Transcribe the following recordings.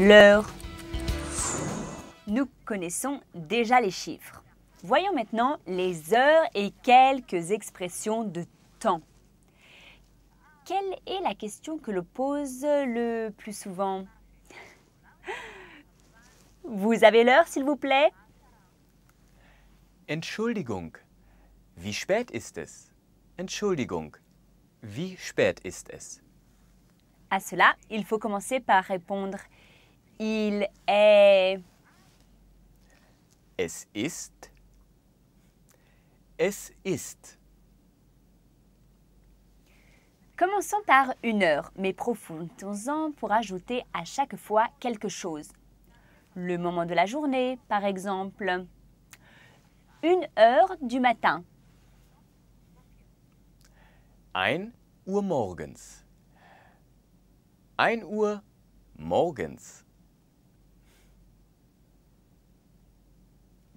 l'heure. Nous connaissons déjà les chiffres. Voyons maintenant les heures et quelques expressions de temps. Quelle est la question que le pose le plus souvent Vous avez l'heure, s'il vous plaît Entschuldigung. Entschuldigung. Wie spät ist es? À cela, il faut commencer par répondre il est. Es ist. Es ist. Commençons par une heure, mais profondons-en pour ajouter à chaque fois quelque chose. Le moment de la journée, par exemple. Une heure du matin. Ein Uhr morgens. Ein Uhr morgens.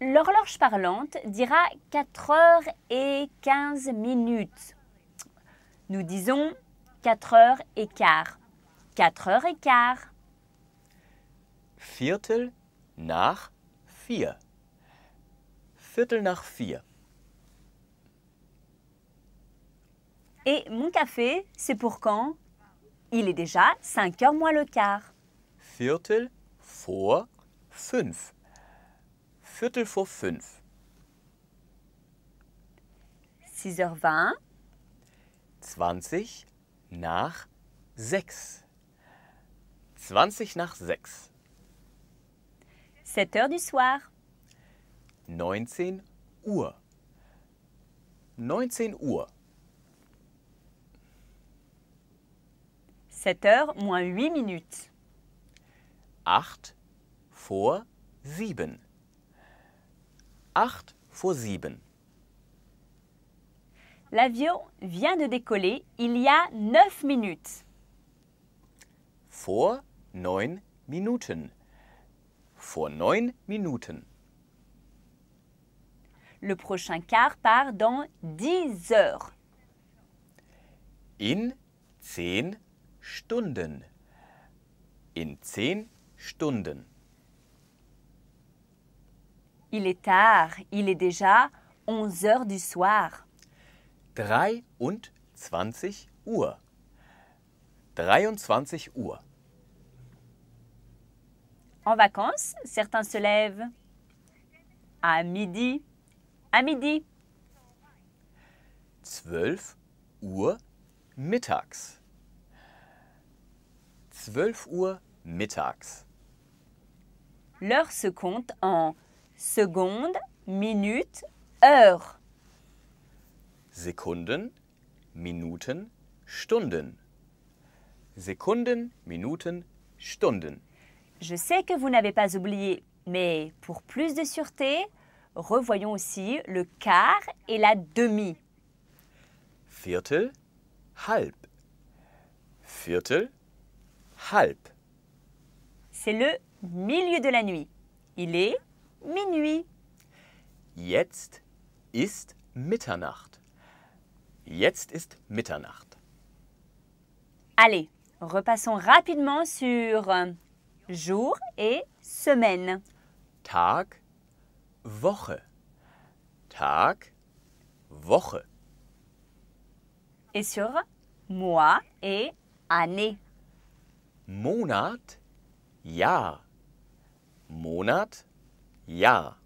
L'horloge parlante dira 4 heures et 15 minutes. Nous disons 4 heures et quart. 4 heures et quart. Viertel nach vier. Viertel nach vier. Et mon café, c'est pour quand Il est déjà 5 heures moins le quart. Viertel vor fünf. Viertel vor fünf. 6h20. 20 nach sechs. 20 nach sechs. 7 heures du soir. 19 Uhr. 19 Uhr. 7 heures moins 8 minutes. 8 vor 7. 8 vor 7. L'avion vient de décoller il y a 9 minutes. Vor 9 Minuten. Vor 9 Minuten. Le prochain quart part dans 10 heures. In 10 Stunden. In 10 Stunden. Il est tard, il est déjà 11 heures du soir. 23 Uhr. 23 Uhr. En vacances, certains se lèvent à midi. À midi. 12 Uhr mittags. 12 Uhr mittags. L'heure se compte en seconde, minute, heure. Sekunden, Minuten, Stunden. Sekunden, Minuten, Stunden. Je sais que vous n'avez pas oublié, mais pour plus de sûreté, revoyons aussi le quart et la demi. Viertel, halb. Viertel, halb. C'est le milieu de la nuit. Il est minuit. Jetzt ist Mitternacht. Jetzt ist Mitternacht. Allez, repassons rapidement sur euh, jour et semaine. Tag, Woche. Tag, Woche. Et sur mois et année. Monat, Jahr. Monat, 呀。